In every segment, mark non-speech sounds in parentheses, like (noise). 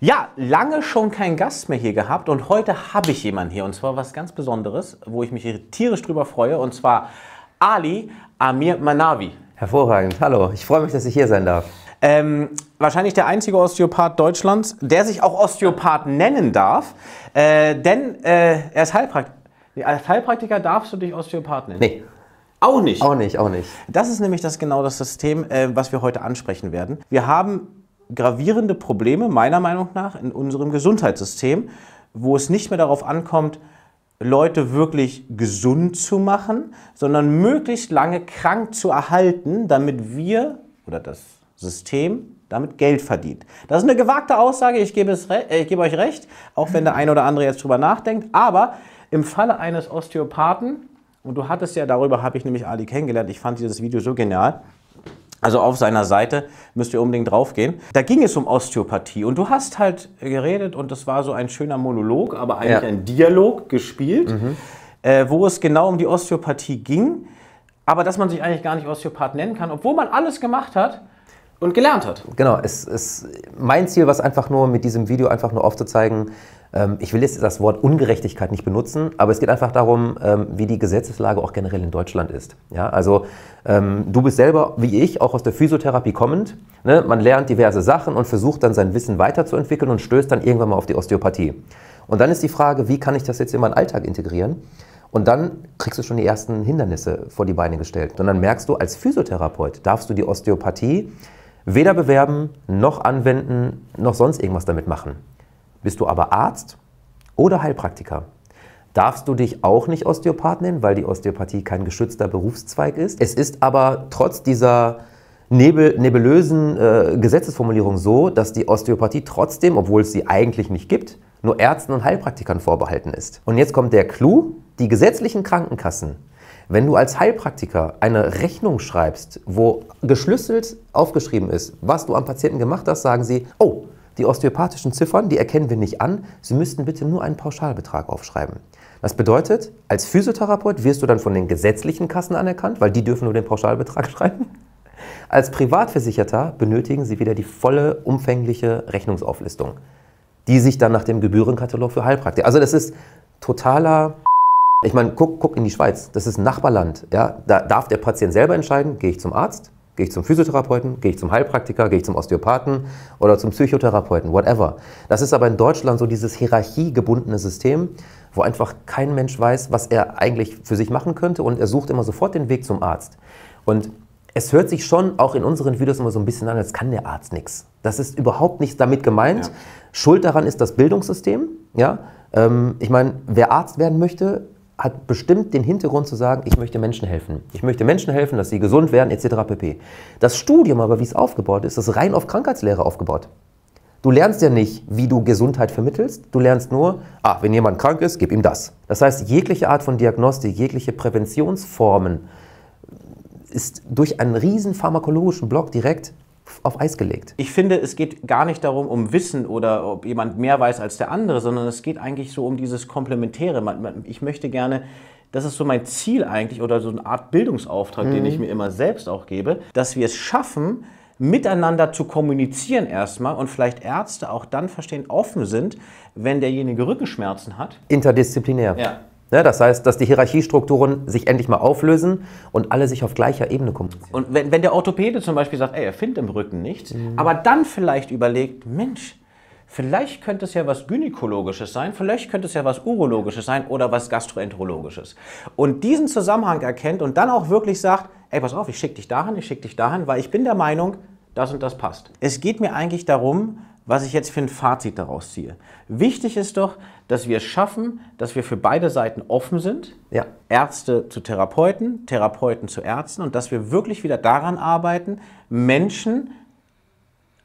Ja, lange schon keinen Gast mehr hier gehabt und heute habe ich jemanden hier und zwar was ganz Besonderes, wo ich mich tierisch drüber freue und zwar Ali Amir Manavi. Hervorragend, hallo, ich freue mich, dass ich hier sein darf. Ähm, wahrscheinlich der einzige Osteopath Deutschlands, der sich auch Osteopath nennen darf, äh, denn äh, er ist Heilpraktiker. Als Heilpraktiker darfst du dich Osteopath nennen? Nee. Auch nicht? Auch nicht, auch nicht. Das ist nämlich das genau das System, äh, was wir heute ansprechen werden. Wir haben gravierende Probleme meiner Meinung nach in unserem Gesundheitssystem, wo es nicht mehr darauf ankommt, Leute wirklich gesund zu machen, sondern möglichst lange krank zu erhalten, damit wir oder das System damit Geld verdient. Das ist eine gewagte Aussage, ich gebe, es äh, ich gebe euch recht, auch wenn der eine oder andere jetzt drüber nachdenkt, aber im Falle eines Osteopathen, und du hattest ja darüber, habe ich nämlich Ali kennengelernt, ich fand dieses Video so genial, also auf seiner Seite müsst ihr unbedingt draufgehen. Da ging es um Osteopathie und du hast halt geredet und das war so ein schöner Monolog, aber eigentlich ja. ein Dialog gespielt, mhm. äh, wo es genau um die Osteopathie ging, aber dass man sich eigentlich gar nicht Osteopath nennen kann, obwohl man alles gemacht hat, und gelernt hat. Genau, es ist mein Ziel, war es einfach nur mit diesem Video einfach nur aufzuzeigen, ähm, ich will jetzt das Wort Ungerechtigkeit nicht benutzen, aber es geht einfach darum, ähm, wie die Gesetzeslage auch generell in Deutschland ist. Ja, also ähm, du bist selber, wie ich, auch aus der Physiotherapie kommend. Ne? Man lernt diverse Sachen und versucht dann sein Wissen weiterzuentwickeln und stößt dann irgendwann mal auf die Osteopathie. Und dann ist die Frage, wie kann ich das jetzt in meinen Alltag integrieren? Und dann kriegst du schon die ersten Hindernisse vor die Beine gestellt. Und dann merkst du, als Physiotherapeut darfst du die Osteopathie Weder bewerben, noch anwenden, noch sonst irgendwas damit machen. Bist du aber Arzt oder Heilpraktiker, darfst du dich auch nicht Osteopath nennen, weil die Osteopathie kein geschützter Berufszweig ist. Es ist aber trotz dieser nebel, nebulösen äh, Gesetzesformulierung so, dass die Osteopathie trotzdem, obwohl es sie eigentlich nicht gibt, nur Ärzten und Heilpraktikern vorbehalten ist. Und jetzt kommt der Clou, die gesetzlichen Krankenkassen wenn du als Heilpraktiker eine Rechnung schreibst, wo geschlüsselt aufgeschrieben ist, was du am Patienten gemacht hast, sagen sie, oh, die osteopathischen Ziffern, die erkennen wir nicht an, sie müssten bitte nur einen Pauschalbetrag aufschreiben. Das bedeutet, als Physiotherapeut wirst du dann von den gesetzlichen Kassen anerkannt, weil die dürfen nur den Pauschalbetrag (laughs) schreiben. Als Privatversicherter benötigen sie wieder die volle, umfängliche Rechnungsauflistung, die sich dann nach dem Gebührenkatalog für Heilpraktiker. Also das ist totaler ich meine, guck, guck in die Schweiz, das ist ein Nachbarland. Ja? Da darf der Patient selber entscheiden, gehe ich zum Arzt, gehe ich zum Physiotherapeuten, gehe ich zum Heilpraktiker, gehe ich zum Osteopathen oder zum Psychotherapeuten, whatever. Das ist aber in Deutschland so dieses hierarchiegebundene System, wo einfach kein Mensch weiß, was er eigentlich für sich machen könnte und er sucht immer sofort den Weg zum Arzt. Und es hört sich schon auch in unseren Videos immer so ein bisschen an, als kann der Arzt nichts. Das ist überhaupt nichts damit gemeint. Ja. Schuld daran ist das Bildungssystem. Ja? Ähm, ich meine, wer Arzt werden möchte, hat bestimmt den Hintergrund zu sagen, ich möchte Menschen helfen. Ich möchte Menschen helfen, dass sie gesund werden, etc. pp. Das Studium aber, wie es aufgebaut ist, ist rein auf Krankheitslehre aufgebaut. Du lernst ja nicht, wie du Gesundheit vermittelst. Du lernst nur, ah, wenn jemand krank ist, gib ihm das. Das heißt, jegliche Art von Diagnostik, jegliche Präventionsformen ist durch einen riesen pharmakologischen Block direkt auf Eis gelegt. Ich finde, es geht gar nicht darum, um Wissen oder ob jemand mehr weiß als der andere, sondern es geht eigentlich so um dieses Komplementäre. Ich möchte gerne das ist so mein Ziel eigentlich oder so eine Art Bildungsauftrag, mhm. den ich mhm. mir immer selbst auch gebe, dass wir es schaffen, miteinander zu kommunizieren erstmal und vielleicht Ärzte auch dann verstehen, offen sind, wenn derjenige Rückenschmerzen hat. Interdisziplinär. Ja. Ne, das heißt, dass die Hierarchiestrukturen sich endlich mal auflösen und alle sich auf gleicher Ebene kommen. Und wenn, wenn der Orthopäde zum Beispiel sagt, ey, er findet im Rücken nichts, mhm. aber dann vielleicht überlegt, Mensch, vielleicht könnte es ja was Gynäkologisches sein, vielleicht könnte es ja was Urologisches sein oder was Gastroenterologisches. Und diesen Zusammenhang erkennt und dann auch wirklich sagt, ey, pass auf, ich schicke dich dahin, ich schicke dich dahin, weil ich bin der Meinung, das und das passt. Es geht mir eigentlich darum, was ich jetzt für ein Fazit daraus ziehe. Wichtig ist doch, dass wir es schaffen, dass wir für beide Seiten offen sind. Ja. Ärzte zu Therapeuten, Therapeuten zu Ärzten und dass wir wirklich wieder daran arbeiten, Menschen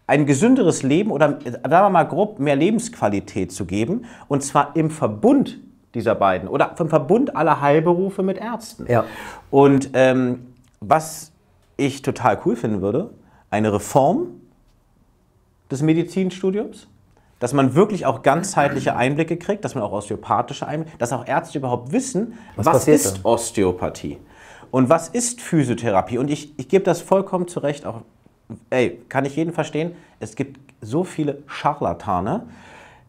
ein gesünderes Leben oder äh, sagen wir mal grob mehr Lebensqualität zu geben und zwar im Verbund dieser beiden oder vom Verbund aller Heilberufe mit Ärzten. Ja. Und ähm, was ich total cool finden würde, eine Reform des Medizinstudiums, dass man wirklich auch ganzheitliche Einblicke kriegt, dass man auch osteopathische Einblicke, dass auch Ärzte überhaupt wissen, was, was ist denn? Osteopathie und was ist Physiotherapie. Und ich, ich gebe das vollkommen zu Recht, auch, ey, kann ich jeden verstehen, es gibt so viele Scharlatane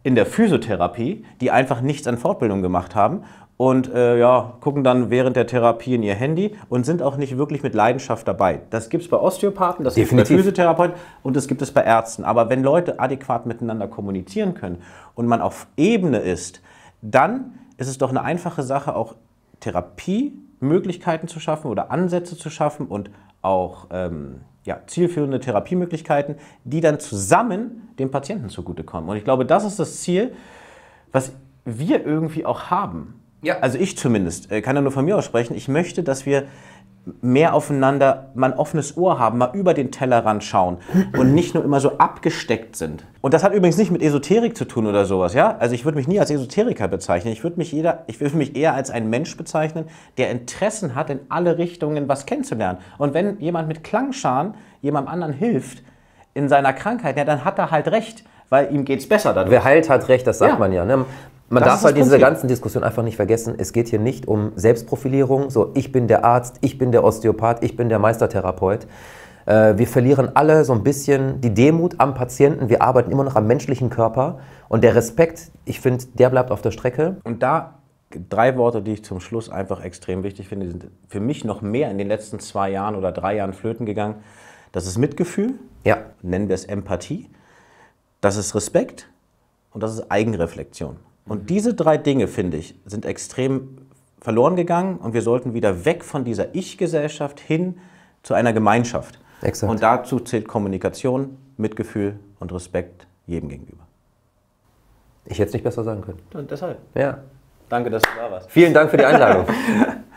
in der Physiotherapie, die einfach nichts an Fortbildung gemacht haben und äh, ja, gucken dann während der Therapie in ihr Handy und sind auch nicht wirklich mit Leidenschaft dabei. Das gibt es bei Osteopathen, das gibt es bei Physiotherapeuten und das gibt es bei Ärzten. Aber wenn Leute adäquat miteinander kommunizieren können und man auf Ebene ist, dann ist es doch eine einfache Sache, auch Therapiemöglichkeiten zu schaffen oder Ansätze zu schaffen und auch ähm, ja, zielführende Therapiemöglichkeiten, die dann zusammen dem Patienten zugutekommen. Und ich glaube, das ist das Ziel, was wir irgendwie auch haben ja. Also ich zumindest, äh, kann ja nur von mir aus sprechen. Ich möchte, dass wir mehr aufeinander, mal ein offenes Ohr haben, mal über den Tellerrand schauen und nicht nur immer so abgesteckt sind. Und das hat übrigens nicht mit Esoterik zu tun oder sowas, ja? Also ich würde mich nie als Esoteriker bezeichnen. Ich würde mich, jeder, ich würde mich eher als ein Mensch bezeichnen, der Interessen hat, in alle Richtungen was kennenzulernen. Und wenn jemand mit Klangscharen jemandem anderen hilft in seiner Krankheit, ja, dann hat er halt recht weil ihm geht es besser dadurch. Wer heilt, hat recht, das sagt ja. man ja. Ne? Man das darf halt diese ganzen Diskussionen einfach nicht vergessen. Es geht hier nicht um Selbstprofilierung. So, ich bin der Arzt, ich bin der Osteopath, ich bin der Meistertherapeut. Äh, wir verlieren alle so ein bisschen die Demut am Patienten. Wir arbeiten immer noch am menschlichen Körper. Und der Respekt, ich finde, der bleibt auf der Strecke. Und da drei Worte, die ich zum Schluss einfach extrem wichtig finde, sind für mich noch mehr in den letzten zwei Jahren oder drei Jahren flöten gegangen. Das ist Mitgefühl. Ja. Nennen wir es Empathie. Das ist Respekt. Und das ist Eigenreflexion. Und diese drei Dinge, finde ich, sind extrem verloren gegangen und wir sollten wieder weg von dieser Ich-Gesellschaft hin zu einer Gemeinschaft. Exakt. Und dazu zählt Kommunikation, Mitgefühl und Respekt jedem gegenüber. Ich hätte es nicht besser sagen können. Und deshalb. Ja. Danke, dass du da warst. Vielen Dank für die Einladung. (laughs)